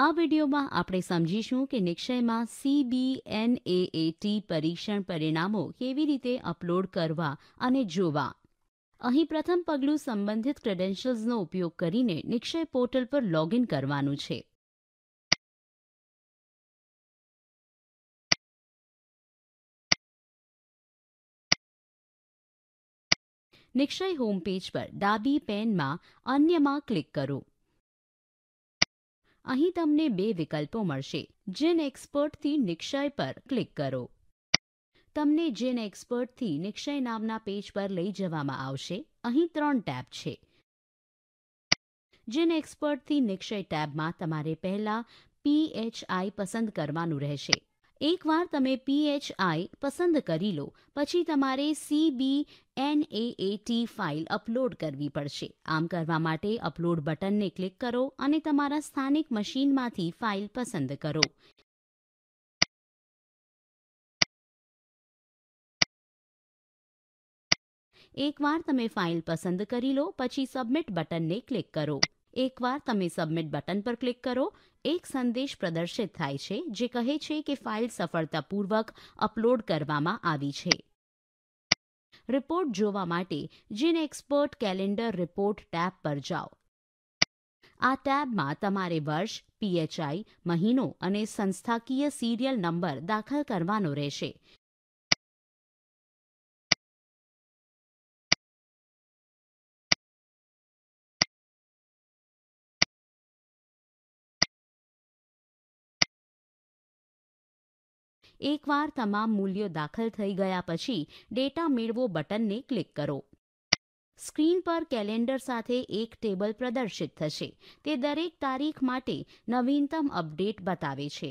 આ વિડીયોમાં આપણે સમજીશું કે નિક્ષયમાં સીબીએનએએટી પરીક્ષણ પરિણામો કેવી રીતે અપલોડ કરવા અને જોવા અહીં પ્રથમ પગલું સંબંધિત ક્રેડેન્શિયલ્સનો ઉપયોગ કરીને નિક્ષય પોર્ટલ પર લોગિન કરવાનું છે નિક્ષય હોમપેજ પર ડાબી પેનમાં અન્યમાં ક્લિક કરો અહીં તમને બે વિકલ્પો મળશે જેન એક્સપર્ટથી નિક્ષય પર ક્લિક કરો તમને જેન એક્સપર્ટથી નિક્ષય નામના પેજ પર લઈ જવામાં આવશે અહીં ત્રણ ટેબ છે જેન એક્સપર્ટથી નિક્ષય ટેબમાં તમારે પહેલાં પીએચઆઈ પસંદ કરવાનું રહેશે એકવાર તમે પીએચઆઈ પસંદ કરી લો પછી તમારે સીબી એનએએટી ફાઇલ અપલોડ કરવી પડશે આમ કરવા માટે અપલોડ બટનને ક્લિક કરો અને તમારા સ્થાનિક મશીનમાંથી ફાઇલ પસંદ કરો એકવાર તમે ફાઇલ પસંદ કરી લો પછી સબમિટ બટનને ક્લિક કરો એકવાર તમે સબમિટ બટન પર ક્લિક કરો એક સંદેશ પ્રદર્શિત થાય છે જે કહે છે કે ફાઇલ સફળતાપૂર્વક અપલોડ કરવામાં આવી છે રિપોર્ટ જોવા માટે જીન એક્સપર્ટ કેલેન્ડર રિપોર્ટ ટેબ પર જાઓ આ ટેબમાં તમારે વર્ષ પીએચઆઈ મહિનો અને સંસ્થાકીય સિરિયલ નંબર દાખલ કરવાનો રહેશે એકવાર તમામ મૂલ્યો દાખલ થઈ ગયા પછી ડેટા મેળવો બટનને ક્લિક કરો સ્ક્રીન પર કેલેન્ડર સાથે એક ટેબલ પ્રદર્શિત થશે તે દરેક તારીખ માટે નવીનતમ અપડેટ બતાવે છે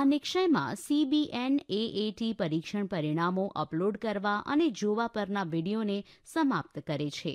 આ નિક્ષયમાં સીબીએન એએટી પરીક્ષણ પરિણામો અપલોડ કરવા અને જોવા પરના વિડીયોને સમાપ્ત કરે છે